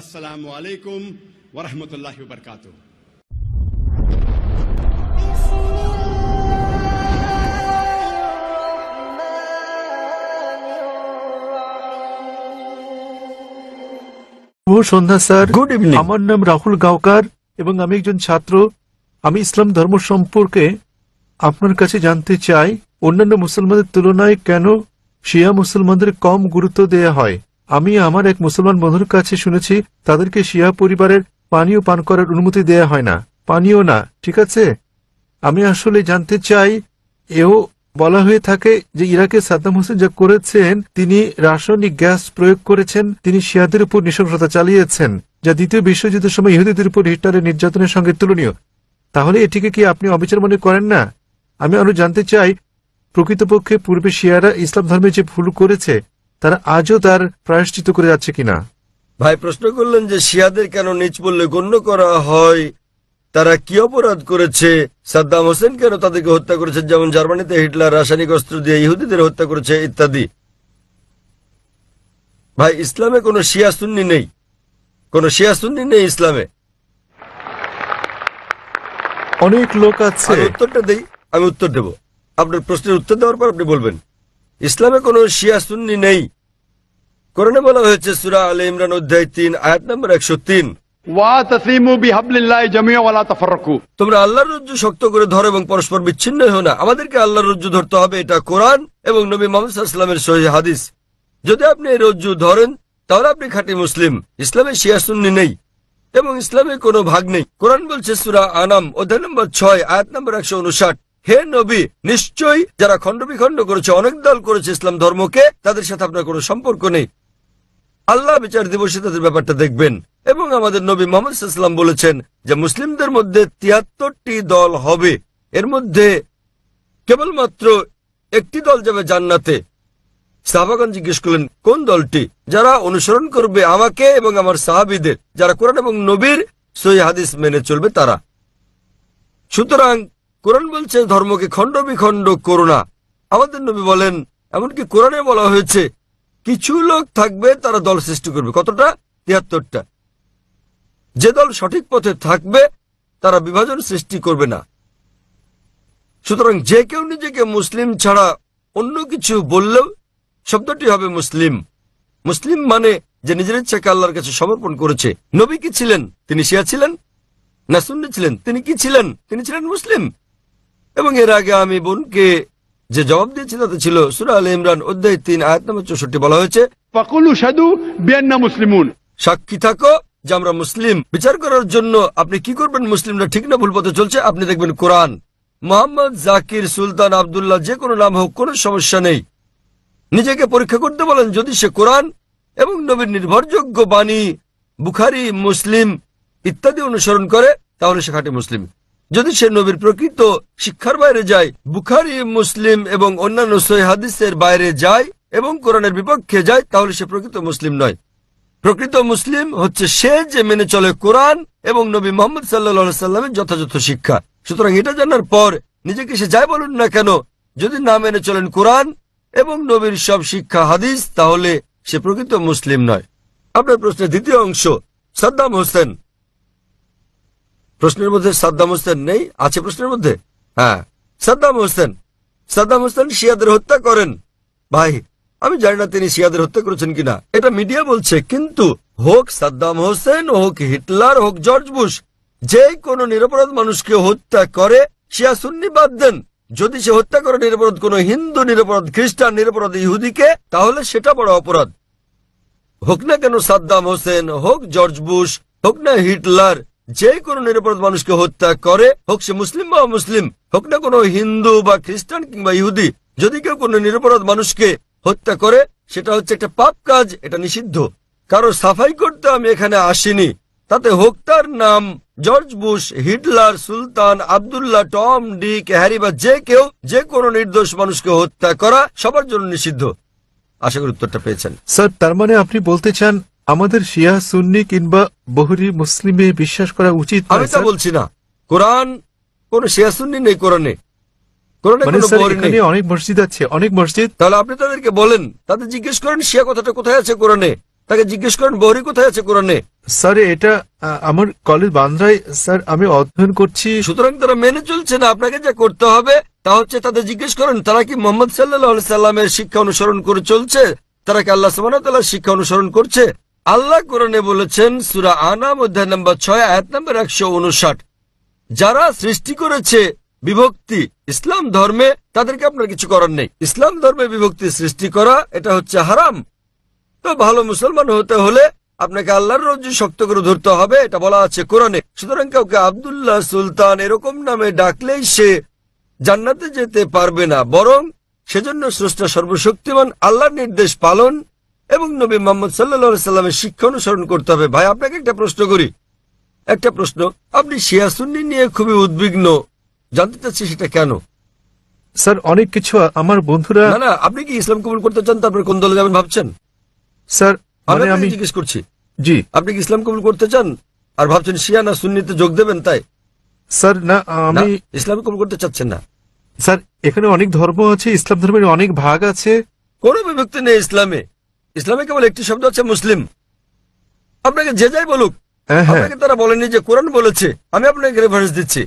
আসসালামু আলাইকুম ওরহমতুল্লাহ বরকাত সন্ধ্যা স্যার গুড ইভিনিং আমার নাম রাহুল গাওকার এবং আমি একজন ছাত্র আমি ইসলাম ধর্ম সম্পর্কে আপনার কাছে জানতে চাই অন্যান্য মুসলমানদের তুলনায় কেন শিয়া মুসলমানদের কম গুরুত্ব দেয়া হয় আমি আমার এক মুসলমান বন্ধুর কাছে শুনেছি তাদেরকে শিয়া পরিবারের পানীয় পান করার অনুমতি দেয়া হয় না পানীয় না ঠিক আছে আমি আসলে জানতে চাই এও বলা হয়ে থাকে যে ইরাকে সাদ্দাম হোসেন যা করেছেন তিনি রাসায়নিক গ্যাস প্রয়োগ করেছেন তিনি শিয়াদের উপর নিঃসংসতা চালিয়েছেন যা দ্বিতীয় বিশ্বযুদ্ধের সময় ইহুদিদের উপর হিটারের নির্যাতনের সঙ্গে তুলনীয় তাহলে এটিকে কি আপনি অবিচার মনে করেন না আমি আরো জানতে চাই প্রকৃতপক্ষে পূর্বে শিয়ারা ইসলাম ধর্মে যে ভুল করেছে তারা আজও তার প্রায়শ্চিত করে যাচ্ছে কিনা ভাই প্রশ্ন করলেন যে শিয়াদের কেন নিচ বললে গণ্য করা হয় তারা কি অপরাধ করেছে সাদ্দাম হোসেন কেন তাদেরকে হত্যা করেছে যেমন জার্মানিতে হিটলার রাসায়নিক অস্ত্র দিয়ে ইহুদিদের হত্যা করেছে ইত্যাদি ভাই ইসলামে কোনো শিয়া সুন্নি নেই কোন শিয়া সুন্নি নেই ইসলামে অনেক লোক আছে উত্তরটা দেই আমি উত্তর দেব আপনার প্রশ্নের উত্তর দেওয়ার পর আপনি বলবেন ইসলামে কোনো শিয়া সুন্নি নেই কোরআনে বলা হয়েছে সুরা আল ইমরান অধ্যায় তিন আয়াত নম্বর একশো তিন তোমরা আল্লাহর রজ্জু শক্ত করে ধরো এবং পরস্পর বিচ্ছিন্ন হো না আমাদেরকে আল্লাহর রজ্জু ধরতে হবে এটা কোরআন এবং নবী মোহাম্মদ ইসলামের সহি হাদিস যদি আপনি এই রজ্জু ধরেন তাহলে আপনি খাঁটি মুসলিম ইসলামে শিয়া সুন্নি নেই এবং ইসলামের কোনো ভাগ নেই কোরআন বলছে সুরা আনাম অধ্যায় নম্বর ছয় আয়াত নম্বর একশো উনষাট হে নবী নিশ্চয়ই যারা খণ্ড বিখণ্ড করেছে অনেক দল করেছে ইসলাম ধর্মকে তাদের সাথে আপনার কোনো সম্পর্ক নেই আল্লাহ বিচার দিবসে তাদের ব্যাপারটা দেখবেন এবং আমাদের নবী মোহাম্মদ ইসলাম বলেছেন যে মুসলিমদের মধ্যে তিয়াত্তরটি দল হবে এর মধ্যে কেবলমাত্র একটি দল যাবে জান্নাতে সাহাবাগান জিজ্ঞেস করলেন কোন দলটি যারা অনুসরণ করবে আমাকে এবং আমার সাহাবিদের যারা কোরআন এবং নবীর সই হাদিস মেনে চলবে তারা সুতরাং কোরআন বলছে ধর্মকে খণ্ড বিখণ্ড করো না আমাদের নবী বলেন এমনকি কোরআনে বলা হয়েছে কিছু লোক থাকবে তারা দল সৃষ্টি করবে কতটা তিয়াত্তরটা যে দল সঠিক পথে থাকবে তারা বিভাজন সৃষ্টি করবে না সুতরাং যে কেউ নিজেকে মুসলিম ছাড়া অন্য কিছু বললেও শব্দটি হবে মুসলিম মুসলিম মানে যে নিজের ইচ্ছাকে আল্লাহর কাছে সমর্পণ করেছে নবী কি ছিলেন তিনি শিয়া ছিলেন না সুন্নি ছিলেন তিনি কি ছিলেন তিনি ছিলেন মুসলিম এবং এর আগে আমি বোনকে যে জবাব দিয়েছি তাতে ছিল সুরা ইমরান অধ্যায় তিন আয়াত নম্বর চৌষট্টি বলা হয়েছে সাক্ষী থাকো যে আমরা মুসলিম বিচার করার জন্য আপনি কি করবেন মুসলিমরা ঠিক না ভুল পথে চলছে আপনি দেখবেন কোরআন মোহাম্মদ জাকির সুলতান আবদুল্লাহ যে কোনো নাম হোক কোনো সমস্যা নেই নিজেকে পরীক্ষা করতে বলেন যদি সে কোরআন এবং নবীর নির্ভরযোগ্য বাণী বুখারি মুসলিম ইত্যাদি অনুসরণ করে তাহলে সে খাটি মুসলিম যদি সে নবীর প্রকৃত শিক্ষার বাইরে যায় বুখারি মুসলিম এবং অন্যান্য হাদিসের বাইরে যায় এবং কোরআনের বিপক্ষে যায় তাহলে সে প্রকৃত মুসলিম নয় প্রকৃত মুসলিম হচ্ছে সে যে মেনে চলে কোরআন এবং নবী মোহাম্মদ সাল্লা সাল্লামের যথাযথ শিক্ষা সুতরাং এটা জানার পর নিজেকে সে যাই বলুন না কেন যদি না মেনে চলেন কোরআন এবং নবীর সব শিক্ষা হাদিস তাহলে সে প্রকৃত মুসলিম নয় আপনার প্রশ্নের দ্বিতীয় অংশ সাদ্দাম হোসেন প্রশ্নের মধ্যে সাদ্দাম হোসেন নেই আছে প্রশ্নের মধ্যে হ্যাঁ সাদ্দাম হোসেন সাদ্দাম হোসেন শিয়াদের হত্যা করেন ভাই আমি জানি না তিনি শিয়াদের হত্যা করেছেন কিনা এটা মিডিয়া বলছে কিন্তু হোক সাদ্দাম হোসেন হোক হিটলার হোক জর্জ বুশ যে কোনো নিরপরাধ মানুষকে হত্যা করে শিয়া সুন্নি বাদ দেন যদি সে হত্যা করে নিরপরাধ কোনো হিন্দু নিরপরাধ খ্রিস্টান নিরপরাধ ইহুদিকে তাহলে সেটা বড় অপরাধ হোক না কেন সাদ্দাম হোসেন হোক জর্জ বুশ হোক না হিটলার যে কোনো নিরপরাধ মানুষকে হত্যা করে হোক সে মুসলিম বা মুসলিম হোক না কোনো হিন্দু বা খ্রিস্টান কিংবা ইহুদি যদি কেউ কোনো নিরপরাধ মানুষকে হত্যা করে সেটা হচ্ছে একটা পাপ কাজ এটা নিষিদ্ধ কারো সাফাই করতে আমি এখানে আসিনি তাতে হোক তার নাম George Bush Hitler Sultan Abdullah Tom Dick Harry বা যে কেউ যে কোনো নির্দোষ মানুষকে হত্যা করা সবার জন্য নিষিদ্ধ আশা করি উত্তরটা পেয়েছেন স্যার তার মানে আপনি বলতে চান আমাদের শিয়া সুন্নি কিংবা বহরি মুসলিমে বিশ্বাস করা উচিত আমি তা বলছি না কোরআন কোন শিয়া সুন্নি নেই কোরআনে মানে অনেক মসজিদ আছে অনেক মসজিদ তাহলে আপনি তাদেরকে বলেন তাদের জিজ্ঞেস করেন শিয়া কথাটা কোথায় আছে কোরআনে তাকে জিজ্ঞেস করেন বহরি কোথায় আছে কোরআনে স্যার এটা আমার কলেজ বান্দ্রায় স্যার আমি অধ্যয়ন করছি সুতরাং তারা মেনে চলছে না আপনাকে যা করতে হবে তা হচ্ছে তাদের জিজ্ঞেস করেন তারা কি মোহাম্মদ সাল্লাহ সাল্লামের শিক্ষা অনুসরণ করে চলছে তারা কি আল্লাহ সুবাহ শিক্ষা অনুসরণ করছে আল্লাহ কোরআনে বলেছেন সুরা আনাম অধ্যায় নম্বর ছয় আয়াত নম্বর একশো উনষাট যারা সৃষ্টি করেছে বিভক্তি ইসলাম ধর্মে তাদেরকে আপনার কিছু করার নেই ইসলাম ধর্মে বিভক্তি সৃষ্টি করা এটা হচ্ছে হারাম তো ভালো মুসলমান হতে হলে আপনাকে আল্লাহর রজ্জু শক্ত করে ধরতে হবে এটা বলা আছে কোরআনে সুতরাং কাউকে আবদুল্লাহ সুলতান এরকম নামে ডাকলেই সে জান্নাতে যেতে পারবে না বরং সেজন্য স্রষ্টা সর্বশক্তিমান আল্লাহর নির্দেশ পালন এবং নবী মোহাম্মদ সাল্লা সাল্লামের শিক্ষা অনুসরণ করতে হবে ভাই আপনাকে একটা প্রশ্ন করি একটা প্রশ্ন আপনি শিয়াসুন্নি নিয়ে খুবই উদ্বিগ্ন জানতে চাচ্ছি সেটা কেন স্যার অনেক কিছু আমার বন্ধুরা না আপনি কি ইসলাম কবুল করতে চান তারপরে কোন দলে যাবেন ভাবছেন স্যার মানে আমি জিজ্ঞেস করছি জি আপনি কি ইসলাম কবুল করতে চান আর ভাবছেন শিয়া না সুন্নিতে যোগ দেবেন তাই স্যার না আমি ইসলাম কবুল করতে চাচ্ছেন না স্যার এখানে অনেক ধর্ম আছে ইসলাম ধর্মের অনেক ভাগ আছে কোনো বিভক্তি নেই ইসলামে ইসলামে কেবল একটি শব্দ আছে মুসলিম আপনাকে যে যাই বলুক হ্যাঁ, হ্যাঁ। তারা বলেনি যে কোরআন বলেছে আমি আপনাকে রেফারেন্স দিচ্ছি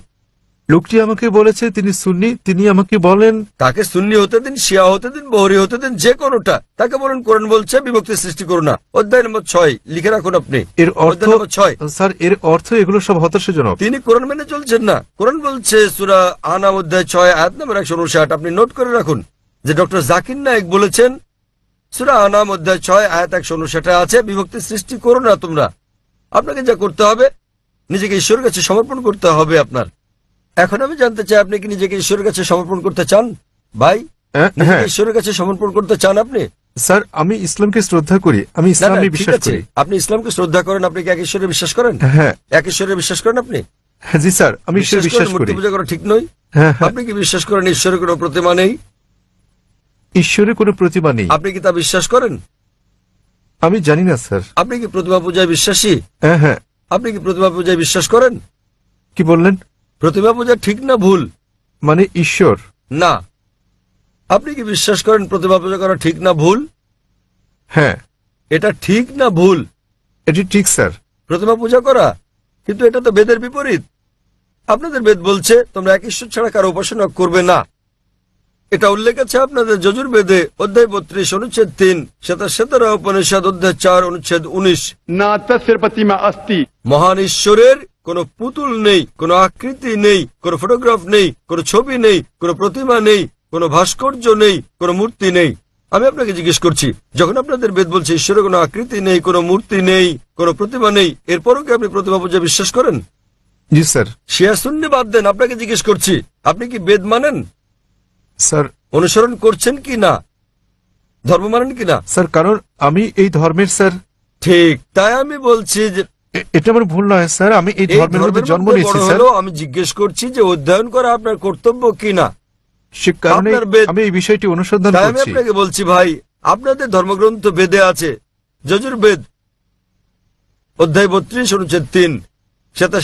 লোকটি আমাকে বলেছে তিনি সুন্নি তিনি আমাকে বলেন তাকে সুন্নি হতে দিন শিয়া হতে দিন বহরি হতে দিন যে কোনোটা তাকে বলুন কোরআন বলছে বিভক্তি সৃষ্টি করো না অধ্যায় নম্বর ছয় লিখে রাখুন আপনি এর অর্থ নম্বর ছয় স্যার এর অর্থ এগুলো সব হতাশাজনক তিনি কোরআন মেনে চলছেন না কোরআন বলছে সুরা আনা অধ্যায় ছয় আয়াত নম্বর একশো আপনি নোট করে রাখুন যে ডক্টর জাকির নায়ক বলেছেন সুরা ছয় আয়াত একশো আছে বিভক্তি সৃষ্টি করো না তোমরা আপনাকে যা করতে হবে নিজেকে ঈশ্বরের কাছে সমর্পণ করতে হবে আপনার এখন আমি জানতে চাই আপনি কি নিজেকে ঈশ্বরের কাছে সমর্পণ করতে চান ভাই হ্যাঁ, হ্যাঁ। ঈশ্বরের কাছে সমর্পণ করতে চান আপনি স্যার আমি ইসলামকে শ্রদ্ধা করি আমি বিশ্বাস করি আপনি ইসলামকে শ্রদ্ধা করেন আপনি কি এক ঈশ্বরে বিশ্বাস করেন হ্যাঁ এক ঈশ্বরে বিশ্বাস করেন আপনি হ্যাঁ, জি স্যার আমি ঈশ্বর বিশ্বাস করি পূজা করা ঠিক নয় আপনি কি বিশ্বাস করেন ঈশ্বরের কোনো প্রতিমা নেই ঈশ্বরের কোনো প্রতিমা নেই আপনি কি তা বিশ্বাস করেন আমি জানি না স্যার আপনি কি প্রতিমা পূজায় বিশ্বাসী হ্যাঁ হ্যাঁ আপনি কি প্রতিমা পূজায় বিশ্বাস করেন কি বললেন প্রতিমা পূজা ঠিক না ভুল মানে ঈশ্বর না আপনি কি বিশ্বাস করেন প্রতিভা পূজা করা ঠিক না ভুল হ্যাঁ এটা ঠিক না ভুল এটি ঠিক স্যার প্রতিমা পূজা করা কিন্তু এটা তো বেদের বিপরীত আপনাদের বেদ বলছে তোমরা এক ঈশ্বর ছাড়া কারো উপাসনা করবে না এটা উল্লেখ আছে আপনাদের যজুর বেদে অধ্যায় বত্রিশ অনুচ্ছেদ তিন সেটা সেতারা উপনিষদ অধ্যায় চার অনুচ্ছেদ উনিশ না তস্যের প্রতিমা আস্তি মহান ঈশ্বরের কোন পুতুল নেই কোন আকৃতি নেই কোন ফটোগ্রাফ নেই কোন ছবি নেই কোন প্রতিমা নেই কোন ভাস্কর্য নেই কোন মূর্তি নেই আমি আপনাকে জিজ্ঞেস করছি যখন আপনাদের বেদ বলছে ঈশ্বরের কোনো আকৃতি নেই কোনো মূর্তি নেই কোনো প্রতিমা নেই এরপরও কি আপনি প্রতিমা পূজা বিশ্বাস করেন জি স্যার শিয়া শূন্য বাদ দেন আপনাকে জিজ্ঞেস করছি আপনি কি বেদ মানেন স্যার অনুসরণ করছেন কি না ধর্ম মানেন কি না স্যার কারণ আমি এই ধর্মের স্যার ঠিক তাই আমি বলছি যে এটা আমার ভুল নয় স্যার আমি এই ধর্মের মধ্যে জন্ম নিয়েছি স্যার আমি জিজ্ঞেস করছি যে অধ্যয়ন করা আপনার কর্তব্য কি না সে কারণে বেদ- আমি এই বিষয়টি অনুসন্ধান আমি আপনাকে বলছি ভাই আপনাদের ধর্মগ্রন্থ বেদে আছে যজুর্বেদ অধ্যায় বত্রিশ অনুচ্ছেদ তিন শ্বেতা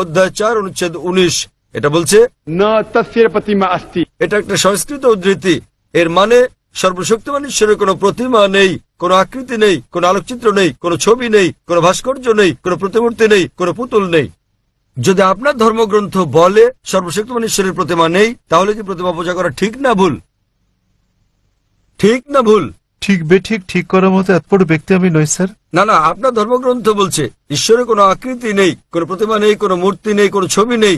অধ্যায় চার অনুচ্ছেদ উনিশ এটা বলছে এটা একটা সংস্কৃত উদ্ধৃতি এর মানে সর্বশক্তিমান ঈশ্বরের কোনো প্রতিমা নেই কোনো আকৃতি নেই কোনো আলোকচিত্র নেই কোনো ছবি নেই কোনো ভাস্কর্য নেই কোনো প্রতিমূর্তি নেই কোনো পুতুল নেই যদি আপনার ধর্মগ্রন্থ বলে সর্বশক্তিমান ঈশ্বরের প্রতিমা নেই তাহলে কি প্রতিমা পূজা করা ঠিক না ভুল ঠিক না ভুল ঠিক বেঠিক ঠিক করার মতো এত বড় ব্যক্তি আমি নই স্যার না না আপনার ধর্মগ্রন্থ বলছে ঈশ্বরের কোনো আকৃতি নেই কোনো প্রতিমা নেই কোনো মূর্তি নেই কোনো ছবি নেই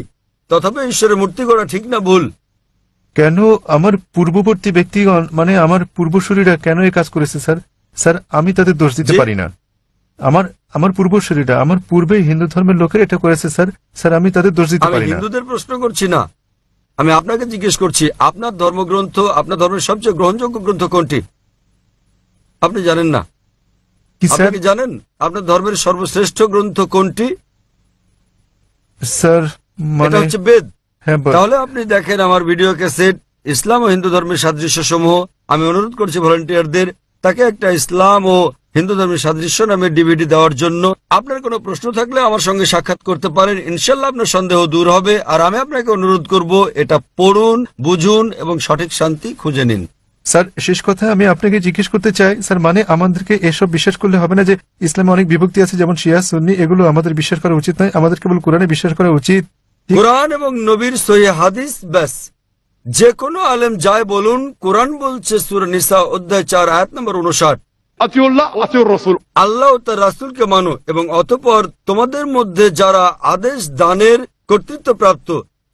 তথাপি ঈশ্বরের মূর্তি করা ঠিক না ভুল কেন আমার পূর্ববর্তী ব্যক্তিগণ মানে আমার পূর্বশরীরা কেন এই কাজ করেছে স্যার স্যার আমি তাদের দোষ দিতে পারি না আমার আমার পূর্বশরীরা আমার পূর্বে হিন্দু ধর্মের লোকের এটা করেছে স্যার স্যার আমি তাদের দোষ দিতে পারি হিন্দুদের প্রশ্ন করছি না আমি আপনাকে জিজ্ঞেস করছি আপনার ধর্মগ্রন্থ আপনার ধর্মের সবচেয়ে গ্রহণযোগ্য গ্রন্থ কোনটি আপনি জানেন না কি স্যার জানেন আপনার ধর্মের সর্বশ্রেষ্ঠ গ্রন্থ কোনটি স্যার এটা মানে- হচ্ছে বেদ হ্যাঁ, তাহলে আপনি দেখেন আমার ভিডিও ক্যাসেট ইসলাম ও হিন্দু ধর্মের সাদৃশ্য সমূহ আমি অনুরোধ করছি ভলেন্টিয়ারদের তাকে একটা ইসলাম ও হিন্দু ধর্মের সাদৃশ্য নামে ডিভিডি দেওয়ার জন্য আপনার কোনো প্রশ্ন থাকলে আমার সঙ্গে সাক্ষাৎ করতে পারেন ইনশাল্লাহ আপনার সন্দেহ দূর হবে আর আমি আপনাকে অনুরোধ করব এটা পড়ুন বুঝুন এবং সঠিক শান্তি খুঁজে নিন স্যার শেষ কথা আমি আপনাকে জিজ্ঞেস করতে চাই স্যার মানে আমাদেরকে এসব বিশ্বাস করলে হবে না যে ইসলামে অনেক বিভক্তি আছে যেমন শিয়া সুন্নি এগুলো আমাদের বিশ্বাস করা উচিত নয় আমাদের কেবল কোরআনে বিশ্বাস করা উচিত কোরআন এবং নবীর সহি হাদিস ব্যাস যে কোনো আলেম যায় বলুন কোরআন বলছে সুরনিসা অধ্যায় চার আয়াত নম্বর উনষাট আল্লাহ তার রাসুলকে মানো এবং অতপর তোমাদের মধ্যে যারা আদেশ দানের কর্তৃত্ব প্রাপ্ত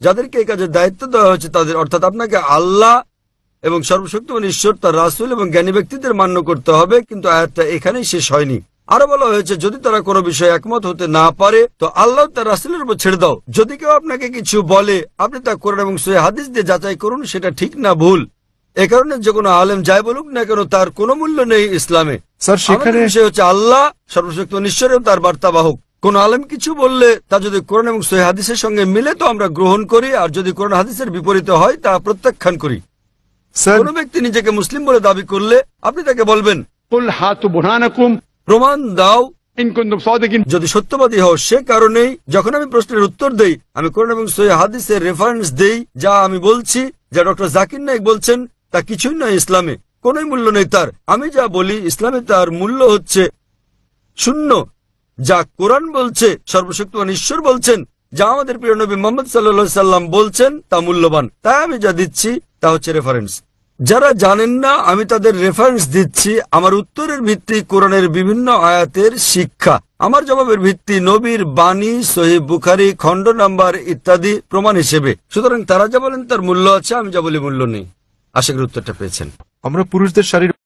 যাদেরকে এই কাজে দায়িত্ব দেওয়া হয়েছে তাদের অর্থাৎ আপনাকে আল্লাহ এবং সর্বশক্তিমান ঈশ্বর তার রাসুল এবং জ্ঞানী ব্যক্তিদের মান্য করতে হবে কিন্তু আয়াতটা এখানেই শেষ হয়নি আরো বলা হয়েছে যদি তারা কোনো বিষয়ে একমত হতে না পারে তো আল্লাহ তার রাসুলের উপর ছেড়ে দাও যদি কেউ আপনাকে কিছু বলে আপনি তা করেন এবং সে হাদিস দিয়ে যাচাই করুন সেটা ঠিক না ভুল এ কারণে যে কোনো আলেম যাই বলুক না কেন তার কোনো মূল্য নেই ইসলামে হচ্ছে আল্লাহ সর্বশক্ত নিশ্চয় তার বার্তা বাহক কোন আলেম কিছু বললে তা যদি কোরআন এবং সহি হাদিসের সঙ্গে মিলে তো আমরা গ্রহণ করি আর যদি কোরআন হাদিসের বিপরীতে হয় তা প্রত্যাখ্যান করি কোন ব্যক্তি নিজেকে মুসলিম বলে দাবি করলে আপনি তাকে বলবেন প্রমাণ দাও যদি সত্যবাদী হও সে কারণেই যখন আমি প্রশ্নের উত্তর দেই আমি কোরআন এবং সৈয় হাদিসের রেফারেন্স দেই যা আমি বলছি যা ডক্টর জাকির নায়ক বলছেন তা কিছুই নয় ইসলামে কোন মূল্য নেই তার আমি যা বলি ইসলামে তার মূল্য হচ্ছে শূন্য যা কোরআন বলছে সর্বশক্তিমান ঈশ্বর বলছেন যা আমাদের প্রিয় নবী মোহাম্মদ সাল্লা সাল্লাম বলছেন তা মূল্যবান তাই আমি যা দিচ্ছি তা হচ্ছে রেফারেন্স যারা জানেন না আমি তাদের রেফারেন্স দিচ্ছি আমার উত্তরের ভিত্তি কোরআনের বিভিন্ন আয়াতের শিক্ষা আমার জবাবের ভিত্তি নবীর বাণী সহিব বুখারি খণ্ড নাম্বার ইত্যাদি প্রমাণ হিসেবে সুতরাং তারা যা বলেন তার মূল্য আছে আমি যা বলি মূল্য নেই আশা করি উত্তরটা পেয়েছেন আমরা পুরুষদের শারীর